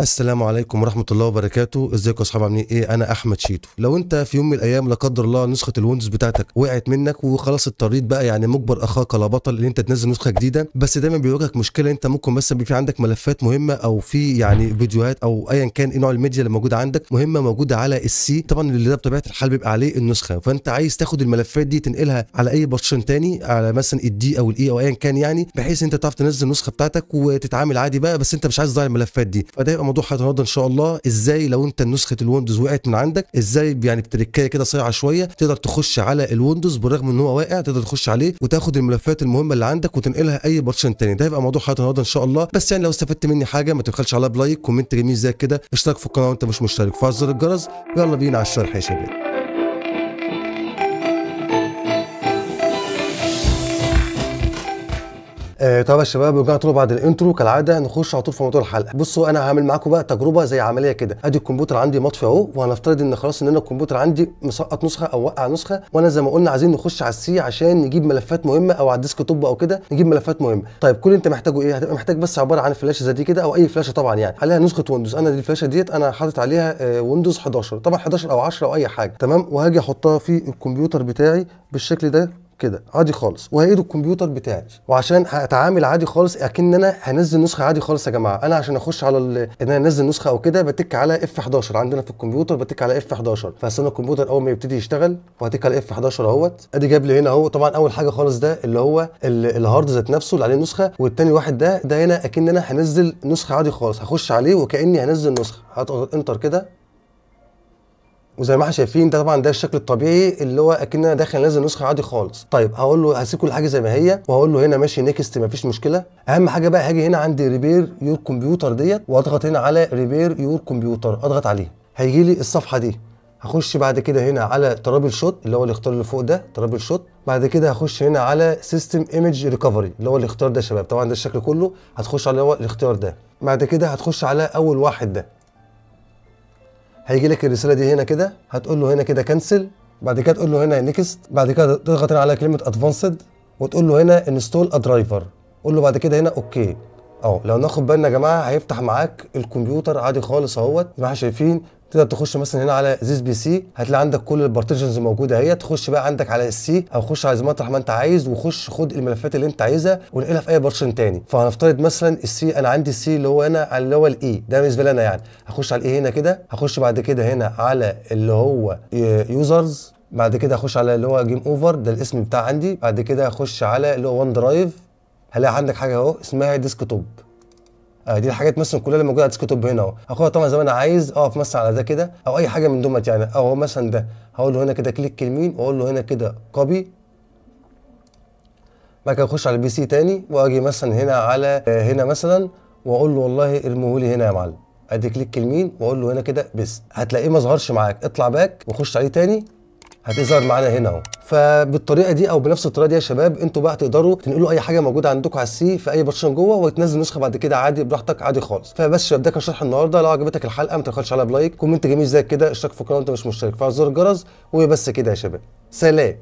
السلام عليكم ورحمه الله وبركاته ازيكم يا اصحاب عاملين ايه انا احمد شيتو لو انت في يوم من الايام لا قدر الله نسخه الويندوز بتاعتك وقعت منك وخلاص اضطريت بقى يعني مجبر اخاك لا بطل ان انت تنزل نسخه جديده بس دايما بيواجهك مشكله انت ممكن مثلا في عندك ملفات مهمه او في يعني فيديوهات او ايا كان ايه نوع الميديا اللي موجوده عندك مهمه موجوده على السي طبعا اللي ده بطبيعه الحال بيبقى عليه النسخه فانت عايز تاخد الملفات دي تنقلها على اي بارتيشن تاني على مثلا الدي e او الاي e او ايا كان يعني بحيث انت تعرف تنزل النسخه بتاعتك وتتعامل عادي بقى بس انت مش عايز تضيع الملفات دي فده موضوع حلقه النهارده ان شاء الله ازاي لو انت نسخه الويندوز وقعت من عندك ازاي يعني بتركايه كده صيعه شويه تقدر تخش على الويندوز بالرغم ان هو واقع تقدر تخش عليه وتاخد الملفات المهمه اللي عندك وتنقلها اي بارتيشن تاني ده هيبقى موضوع حلقه النهارده ان شاء الله بس يعني لو استفدت مني حاجه ما تبخلش عليها بلايك كومنت جميل زي كده اشترك في القناه وانت مش مشترك فعل زر الجرس يلا بينا على الشرح يا شباب آه يا شباب رجعنا طول بعد الانترو كالعاده نخش على طول في موضوع الحلقه بصوا انا هعمل معاكم بقى تجربه زي عمليه كده ادي الكمبيوتر عندي مطفي اهو وهنفترض ان خلاص ان انا الكمبيوتر عندي مسقط نسخه او وقع نسخه وانا زي ما قلنا عايزين نخش على السي عشان نجيب ملفات مهمه او على الديسك توب او كده نجيب ملفات مهمه طيب كل انت محتاجه ايه هتبقى محتاج بس عباره عن فلاشه زي دي كده او اي فلاشه طبعا يعني عليها نسخه ويندوز انا دي الفلاشه ديت انا حاطط عليها آه ويندوز 11 طبعا 11 او 10 او اي حاجه تمام وهاجي احطها في الكمبيوتر بتاعي بالشكل ده كده عادي خالص وهقيد الكمبيوتر بتاعي وعشان اتعامل عادي خالص اكن انا هنزل نسخه عادي خالص يا جماعه انا عشان اخش على ال... ان انا انزل نسخه او كده بتك على اف 11 عندنا في الكمبيوتر بتك على اف 11 فاستنى الكمبيوتر اول ما يبتدي يشتغل وهتك على اف 11 اهوت ادي جاب لي هنا اهو طبعا اول حاجه خالص ده اللي هو ال... الهارد ذات نفسه اللي عليه نسخه والتاني واحد ده ده هنا اكن انا هنزل نسخه عادي خالص هخش عليه وكاني هنزل نسخه هضغط انتر كده وزي ما احنا شايفين ده طبعا ده الشكل الطبيعي اللي هو اكننا داخل نازل نسخه عادي خالص طيب هقول له هسيب كل حاجه زي ما هي وهقول له هنا ماشي نيكست مفيش مشكله اهم حاجه بقى هاجي هنا عندي ريبير يور كمبيوتر ديت واضغط هنا على ريبير يور كمبيوتر اضغط عليه هيجي لي الصفحه دي هخش بعد كده هنا على ترابل شوت اللي هو الاختيار اللي فوق ده ترابل شوت بعد كده هخش هنا على سيستم ايمج ريكفري اللي هو الاختيار ده يا شباب طبعا ده الشكل كله هتخش على الاختيار ده بعد كده هتخش على اول واحد ده هيجي لك الرساله دي هنا كده هتقول له هنا كده كنسل بعد كده تقول له هنا نيكست بعد كده تضغط هنا على كلمه ادفانسد وتقول له هنا انستول ا درايفر قول له بعد كده هنا اوكي اهو لو ناخد بالنا يا جماعه هيفتح معاك الكمبيوتر عادي خالص اهوت زي ما احنا شايفين تقدر تخش مثلا هنا على زيز بي سي هتلاقي عندك كل البارتيشنز موجوده اهي تخش بقى عندك على السي او خش على مطرح ما انت عايز وخش خد الملفات اللي انت عايزها ونقلها في اي بارتيشن تاني فهنفترض مثلا السي انا عندي السي اللي هو هنا على اللي هو الاي e. ده بالنسبه لي انا يعني هخش على الاي e هنا كده هخش بعد كده هنا على اللي هو يوزرز بعد كده هخش على اللي هو جيم اوفر ده الاسم بتاع عندي بعد كده هخش على اللي هو وان درايف هلاقي عندك حاجه اهو اسمها ديسك توب آه، دي الحاجات مثلا كلها اللي موجوده على الديسكتوب هنا اهو اخويا طبعا زي ما انا عايز اقف مثلا على ده كده او اي حاجه من دومت يعني اهو مثلا ده هقول له هنا كده كليك يمين واقول له هنا كده كوبي بعد كده اخش على البي سي تاني واجي مثلا هنا على آه، هنا مثلا واقول له والله ارميه لي هنا يا معلم ادي كليك يمين واقول له هنا كده بس هتلاقيه ما ظهرش معاك اطلع باك وخش عليه تاني هتظهر معانا هنا اهو فبالطريقه دي او بنفس الطريقه دي يا شباب انتوا بقى تقدروا تنقلوا اي حاجه موجوده عندكم على السي في اي برشلونه جوه وتنزل نسخه بعد كده عادي براحتك عادي خالص فبس شباب ده كان شرح النهارده لو عجبتك الحلقه ما تبخلش عليها بلايك كومنت جميل زي كده اشترك في القناه وانت مش مشترك فعل زر الجرس وبس كده يا شباب سلام